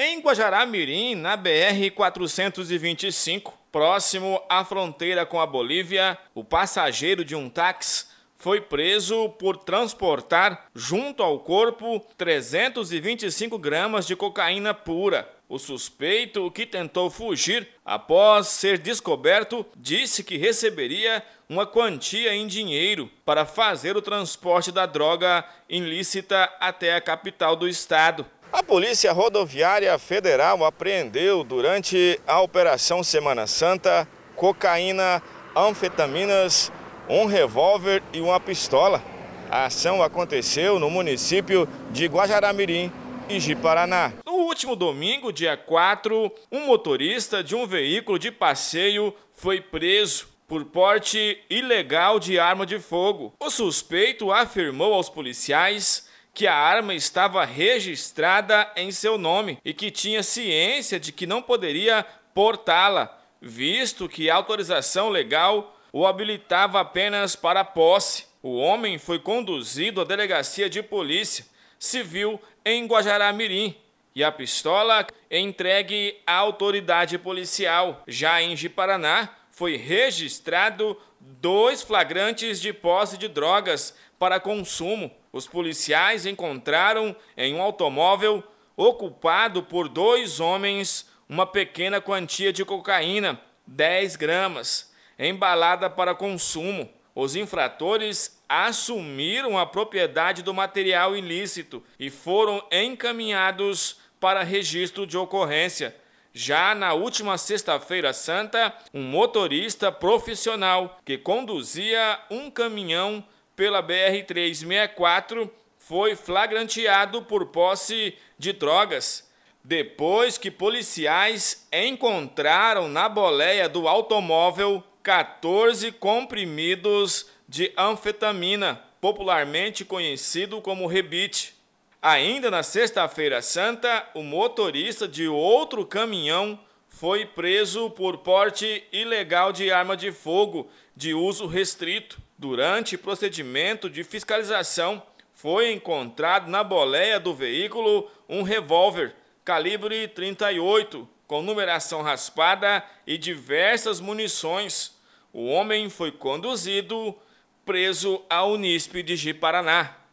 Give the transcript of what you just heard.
Em Guajará Mirim, na BR 425, próximo à fronteira com a Bolívia, o passageiro de um táxi foi preso por transportar junto ao corpo 325 gramas de cocaína pura. O suspeito, que tentou fugir após ser descoberto, disse que receberia uma quantia em dinheiro para fazer o transporte da droga ilícita até a capital do estado. A Polícia Rodoviária Federal apreendeu durante a Operação Semana Santa cocaína, anfetaminas, um revólver e uma pistola. A ação aconteceu no município de Guajaramirim, Paraná. No último domingo, dia 4, um motorista de um veículo de passeio foi preso por porte ilegal de arma de fogo. O suspeito afirmou aos policiais que a arma estava registrada em seu nome e que tinha ciência de que não poderia portá-la, visto que a autorização legal o habilitava apenas para posse. O homem foi conduzido à delegacia de polícia civil em Guajará-Mirim e a pistola entregue à autoridade policial. Já em Paraná foi registrado dois flagrantes de posse de drogas para consumo os policiais encontraram em um automóvel ocupado por dois homens uma pequena quantia de cocaína, 10 gramas, embalada para consumo. Os infratores assumiram a propriedade do material ilícito e foram encaminhados para registro de ocorrência. Já na última Sexta-feira Santa, um motorista profissional que conduzia um caminhão pela BR-364 foi flagranteado por posse de drogas. Depois que policiais encontraram na boleia do automóvel 14 comprimidos de anfetamina, popularmente conhecido como rebite. Ainda na Sexta-feira Santa, o motorista de outro caminhão foi preso por porte ilegal de arma de fogo de uso restrito. Durante procedimento de fiscalização, foi encontrado na boleia do veículo um revólver calibre 38 com numeração raspada e diversas munições. O homem foi conduzido preso à Unisp de Ji Paraná.